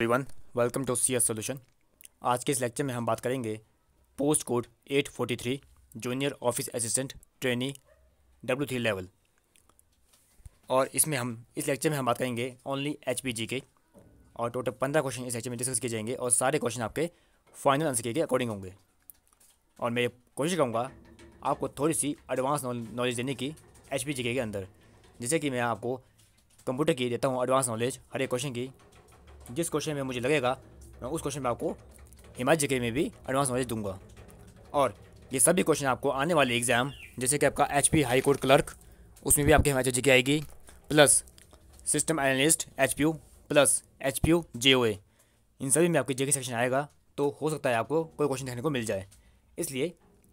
everyone welcome to C S solution आज के इस लेक्चर में हम बात करेंगे post code 843 junior office assistant trainee W three level और इसमें हम इस लेक्चर में हम बात करेंगे ओनली एच पी जी के और टोटल पंद्रह क्वेश्चन इस लेक्चर में डिस्कस किए जाएंगे और सारे क्वेश्चन आपके फाइनल आंसर के अकॉर्डिंग होंगे और मैं कोशिश करूँगा आपको थोड़ी सी एडवांस नॉलेज देने की एच पी जी के अंदर जैसे कि मैं आपको कंप्यूटर की देता हूँ एडवांस नॉलेज हर एक क्वेश्चन की जिस क्वेश्चन में मुझे लगेगा मैं उस क्वेश्चन में आपको हिमाचल जगह में भी एडवांस नॉलेज दूंगा और ये सभी क्वेश्चन आपको आने वाले एग्ज़ाम जैसे कि आपका H P high court clerk उसमें भी आपकी हिमाचल जी आएगी plus system analyst H P U plus H P U J O A इन सभी में आपके जे सेक्शन आएगा तो हो सकता है आपको कोई क्वेश्चन देखने को मिल जाए इसलिए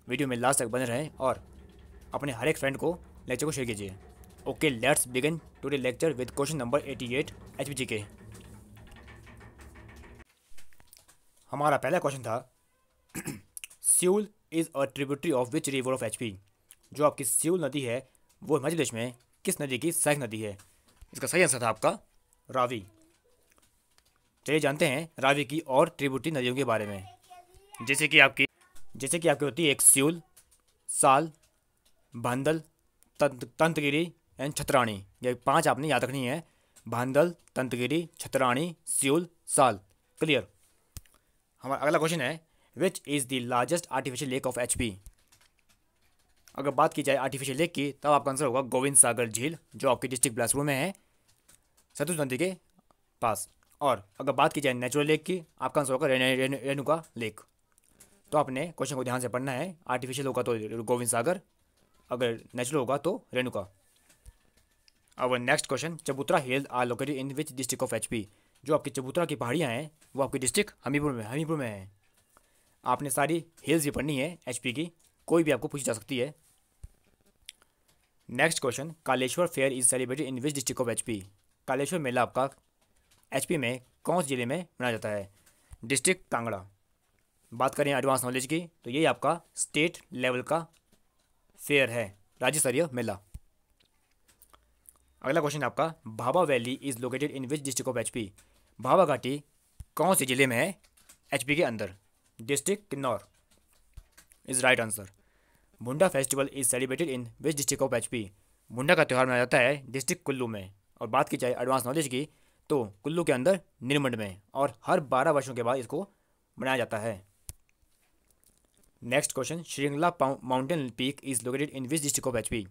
वीडियो में लास्ट तक बने रहें और अपने हर एक फ्रेंड को लेक्चर को शेयर कीजिए okay let's begin the lecture with question number eighty eight H P G K हमारा पहला क्वेश्चन था Siul is a tributary of which river of H जो आपकी सियूल नदी है वो हिमाचल प्रदेश में किस नदी की सहायक नदी है इसका सही आंसर था आपका रावी चलिए तो जानते हैं रावी की और ट्रिब्यूटरी नदियों के बारे में जैसे कि आपकी जैसे कि आपकी होती है एक सियूल साल भांदल तंतगिरी एंड छतराणी ये पांच आपने याद रखनी है भांदल तंतगिरी छतराणी सियूल साल क्लियर हमारा अगला क्वेश्चन है which is the largest artificial lake of H P अगर बात की जाए आर्टिफिशियल लेक की तब आपका आंसर होगा गोविंद सागर झील जो आपकी डिस्ट्रिक्ट बिलासपुर में है सतुज नदी के पास और अगर बात की जाए नेचुरल लेक की आपका आंसर होगा रेणुका लेक तो आपने क्वेश्चन को ध्यान से पढ़ना है आर्टिफिशियल होगा तो गोविंद सागर अगर नेचुरल होगा तो रेणुका अब next question Chabutra hills are located in which district of H P जो आपकी चबूतरा की पहाड़ियाँ हैं वो आपकी डिस्ट्रिक्ट हमीरपुर में हमीरपुर में है आपने सारी हिल्स भी पढ़नी है एच की कोई भी आपको पूछी जा सकती है next question Kaleshwar fair is celebrated in which district of H Kaleshwar मेला आपका एच में कौन से ज़िले में मनाया जाता है डिस्ट्रिक्ट कांगड़ा बात करें एडवांस नॉलेज की तो यही आपका स्टेट लेवल का फेयर है राज्य स्तरीय मेला अगला क्वेश्चन आपका Bhabha valley is located in which district of HP Bhabha घाटी कौन से जिले में है एचपी के अंदर district Kinnaur is right answer Bhunda festival is celebrated in which district of HP Bhunda का त्यौहार मनाया जाता है डिस्ट्रिक्ट कुल्लू में और बात की जाए एडवांस नॉलेज की तो कुल्लू के अंदर निर्मंड में और हर बारह वर्षों के बाद इसको मनाया जाता है next question Shringla mountain peak is located in which district of HP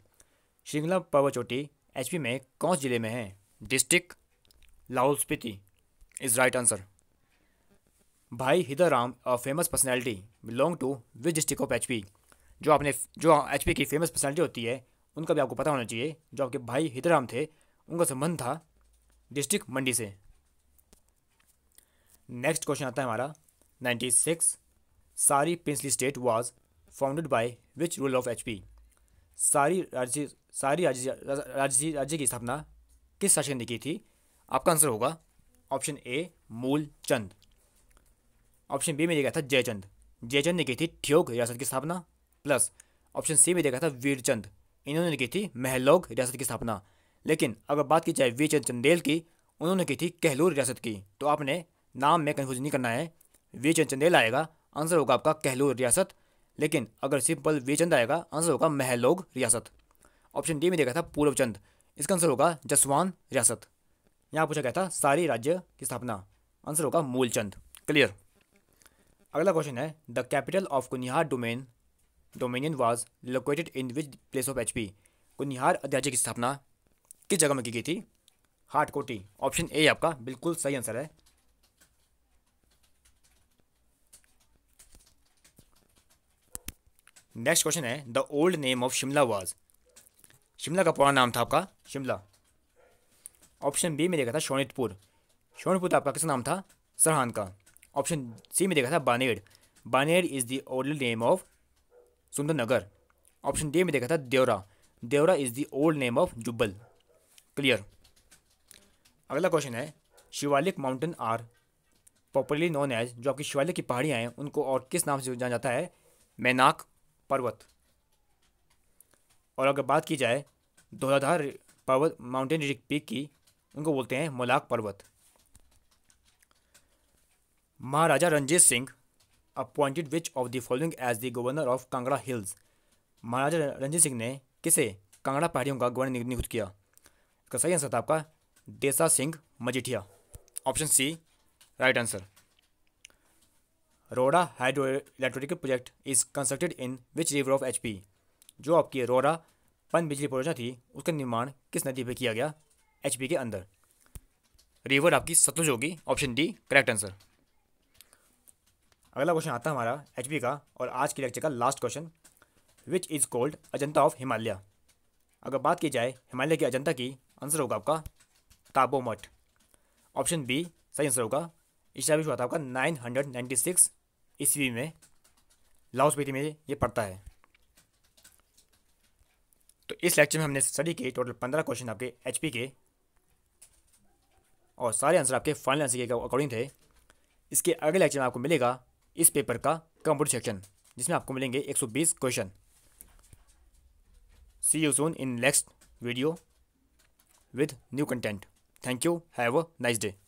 Shringla पर्वचोटी एचपी में कौन ज़िले में है district Lahaul Spiti is right answer Bhai Hidar Ram a famous personality belong to which district of H जो आपने जो एच की फेमस पर्सनैलिटी होती है उनका भी आपको पता होना चाहिए जो आपके भाई राम थे उनका संबंध था डिस्ट्रिक्ट मंडी से नेक्स्ट क्वेश्चन आता है हमारा ninety six Sari princely state was founded by which rule of H P Sari राज्य सारी राज्य राज्य राज्य की स्थापना किस शासक ने की थी आपका आंसर होगा option A Mulchand option B में देखा था जयचंद जयचंद ने की थी ठियोग रियासत की स्थापना प्लस ऑप्शन सी में देखा था वीरचंद इन्होंने की थी महलोग रियासत की स्थापना लेकिन अगर बात की जाए वीरचंद चंदेल की उन्होंने की थी कहलोर रियासत की तो आपने नाम में कन्फ्यूज नहीं करना है वीरचंद चंदेल आएगा आंसर होगा आपका कहलोर रियासत लेकिन अगर सिंपल चंद आएगा आंसर होगा महलोग रियासत ऑप्शन डी में देखा था पूर्व चंद इसका आंसर होगा जसवान रियासत यहाँ पूछा गया था सारी राज्य की स्थापना आंसर होगा मूलचंद क्लियर अगला क्वेश्चन है the capital of Kunihar domain dominion was located in which place of H P Kunihar अधिराज्य की स्थापना किस जगह में की गई थी हाटकोटी ऑप्शन ए आपका बिल्कुल सही आंसर है नेक्स्ट क्वेश्चन है the old name of Shimla was Shimla का पुराना नाम था आपका शिमला ऑप्शन बी में देखा था शोनितपुर शोनितपुर आपका किसका नाम था सरहान का ऑप्शन सी में देखा था Baner Baner is the old name of Sundernagar option D में देखा था Deora Deora is the old name of Jubbal clear अगला क्वेश्चन है Shivalik mountain are popularly known as जो आपकी शिवालिक की पहाड़ियाँ हैं उनको और किस नाम से जाना जाता है मैनाक पर्वत और अगर बात की जाए धौलाधार पर्वत माउंटेन पीक की उनको बोलते हैं मोलाक पर्वत Maharaja Ranjit Singh appointed which of the following as the governor of Kangra hills Maharaja Ranjit Singh ने किसे कांगड़ा पहाड़ियों का गवर्नर नियुक्त किया इसका सही आंसर था आपका Desa Singh Majithia option C right answer Rora hydro electric project is constructed in which river of H P जो आपकी रोरा पन बिजली परियोजना थी उसका निर्माण किस नदी पर किया गया एच के अंदर रिवर आपकी सतलुज होगी ऑप्शन डी करेक्ट आंसर अगला क्वेश्चन आता है हमारा एच का और आज के लेक्चर का last question which is called Ajanta of Himalaya अगर बात की जाए हिमालय की अजंता की आंसर होगा आपका ताबोमठ ऑप्शन बी सही आंसर होगा इसका भी आपका नाइन हंड्रेड नाइन्टी सिक्स ईस्वी में लाउस बेटी में ये पढ़ता है तो इस लेक्चर में हमने स्टडी किए टोटल पंद्रह क्वेश्चन आपके एच के और सारे आंसर आपके फाइनल आंसर के अकॉर्डिंग थे इसके अगले लेक्चर में आपको मिलेगा इस पेपर का कंप्यूटर सेक्शन जिसमें आपको मिलेंगे 120 question see you soon in next video with new content thank you have a nice day